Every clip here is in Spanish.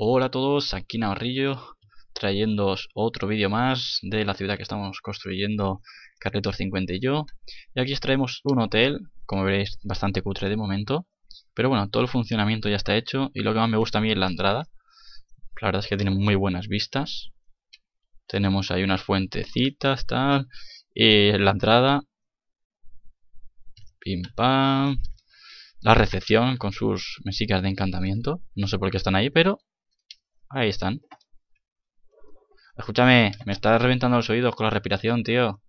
Hola a todos, aquí Navarrillo trayéndoos otro vídeo más de la ciudad que estamos construyendo Carretor 50 y yo y aquí os traemos un hotel, como veréis bastante cutre de momento pero bueno, todo el funcionamiento ya está hecho y lo que más me gusta a mí es la entrada la verdad es que tiene muy buenas vistas tenemos ahí unas fuentecitas, tal y la entrada pim pam la recepción con sus mesicas de encantamiento no sé por qué están ahí, pero Ahí están. Escúchame, me está reventando los oídos con la respiración, tío.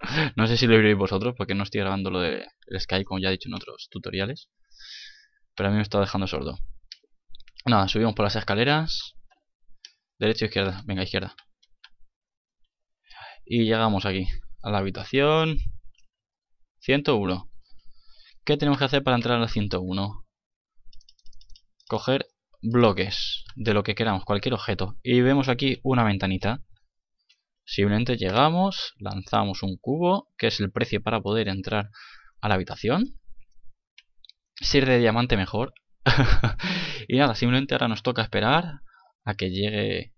no sé si lo veréis vosotros, porque no estoy grabando lo del de Sky, como ya he dicho en otros tutoriales. Pero a mí me está dejando sordo. Nada, subimos por las escaleras. Derecha izquierda. Venga, izquierda. Y llegamos aquí, a la habitación 101. ¿Qué tenemos que hacer para entrar a la 101? Coger bloques de lo que queramos, cualquier objeto. Y vemos aquí una ventanita. Simplemente llegamos, lanzamos un cubo, que es el precio para poder entrar a la habitación. Si de diamante mejor. y nada, simplemente ahora nos toca esperar a que llegue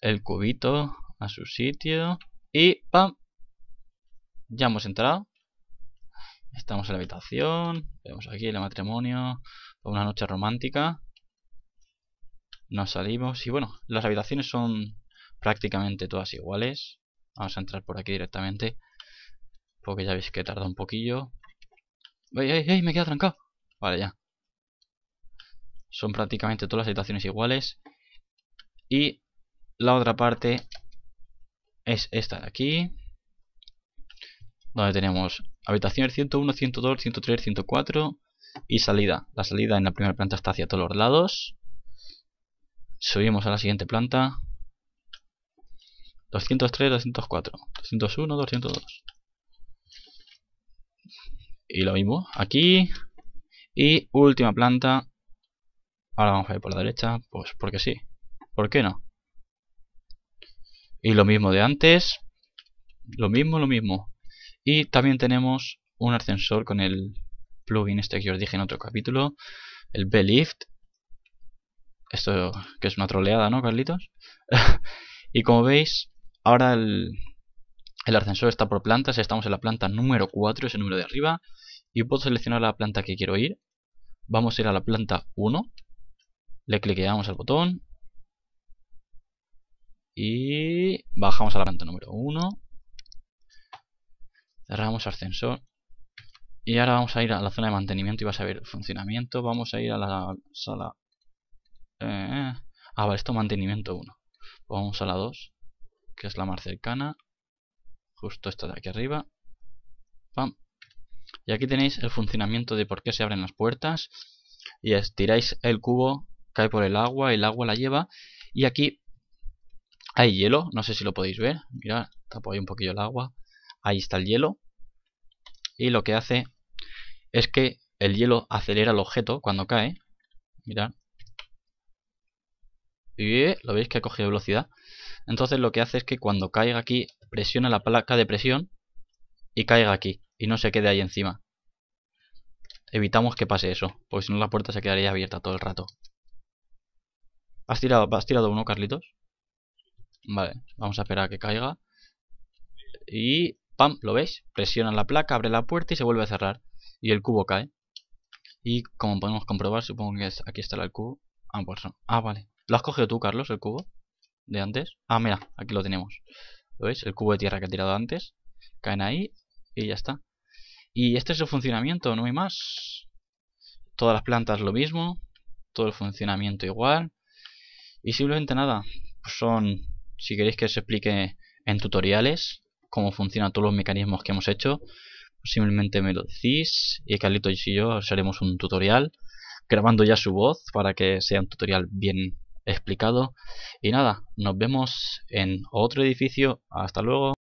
el cubito a su sitio. Y ¡pam! Ya hemos entrado. Estamos en la habitación. Vemos aquí el matrimonio una noche romántica. Nos salimos y bueno, las habitaciones son prácticamente todas iguales. Vamos a entrar por aquí directamente. Porque ya veis que tarda un poquillo. ¡Ey, ey, ey! Me queda trancado. Vale, ya. Son prácticamente todas las habitaciones iguales. Y la otra parte es esta de aquí. Donde tenemos habitaciones 101, 102, 103, 104, y salida. La salida en la primera planta está hacia todos los lados. Subimos a la siguiente planta. 203, 204, 201, 202. Y lo mismo aquí. Y última planta. Ahora vamos a ir por la derecha, pues porque sí. ¿Por qué no? Y lo mismo de antes. Lo mismo, lo mismo. Y también tenemos un ascensor con el plugin este que os dije en otro capítulo, el B-Lift Esto que es una troleada, ¿no, Carlitos? y como veis, ahora el, el ascensor está por plantas, estamos en la planta número 4, es el número de arriba, y puedo seleccionar la planta que quiero ir. Vamos a ir a la planta 1, le cliqueamos al botón, y bajamos a la planta número 1, cerramos ascensor, y ahora vamos a ir a la zona de mantenimiento y vas a ver el funcionamiento. Vamos a ir a la sala... Eh, ah, vale, esto mantenimiento 1. Pues vamos a la 2, que es la más cercana. Justo esta de aquí arriba. Pam. Y aquí tenéis el funcionamiento de por qué se abren las puertas. Y estiráis el cubo, cae por el agua, el agua la lleva. Y aquí hay hielo, no sé si lo podéis ver. Mirad, tapo ahí un poquillo el agua. Ahí está el hielo. Y lo que hace es que el hielo acelera el objeto cuando cae. Mirad. Y eh, lo veis que ha cogido velocidad. Entonces lo que hace es que cuando caiga aquí, presiona la placa de presión y caiga aquí. Y no se quede ahí encima. Evitamos que pase eso, porque si no la puerta se quedaría abierta todo el rato. ¿Has tirado, has tirado uno, Carlitos? Vale, vamos a esperar a que caiga. Y, pam, ¿lo veis? Presiona la placa, abre la puerta y se vuelve a cerrar y el cubo cae. Y como podemos comprobar, supongo que es, aquí estará el cubo. Ah, pues Ah, vale. ¿Lo has cogido tú, Carlos, el cubo? ¿De antes? Ah, mira, aquí lo tenemos. ¿Lo veis? El cubo de tierra que he tirado antes. Caen ahí y ya está. Y este es el funcionamiento, no hay más. Todas las plantas lo mismo. Todo el funcionamiento igual. Y simplemente nada. Pues son, si queréis que os explique en tutoriales, cómo funcionan todos los mecanismos que hemos hecho, simplemente me lo decís y Carlitos y yo os haremos un tutorial grabando ya su voz para que sea un tutorial bien explicado. Y nada, nos vemos en otro edificio. Hasta luego.